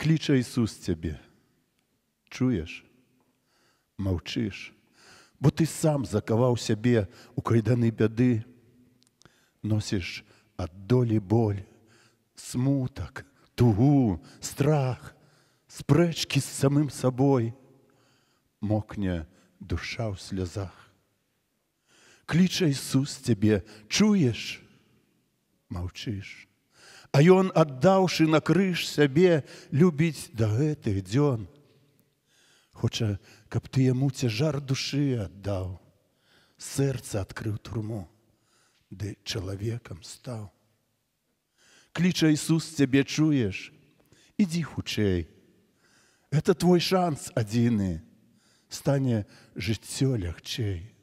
кліча Ісус цябе чуеш маўчыш бо ты сам закаваў сябе у кайданы бяды носіш ад долі боль смутак тугу страх спрэчкі з самым сабой мокне душа ў слязах кліча Ісус цябе чуеш маўчыш А ён аддаўшы на крыж сябе любіць да гэтых дзён. Хоча, каб ты яму цяжар душы аддаў, сэрца адкрыў турму, ды чалавекам стаў. Кліча Ісус цябе чуеш, ідзі хутчэй. Это твой шанс адзіны, стане жыццё лягчэй.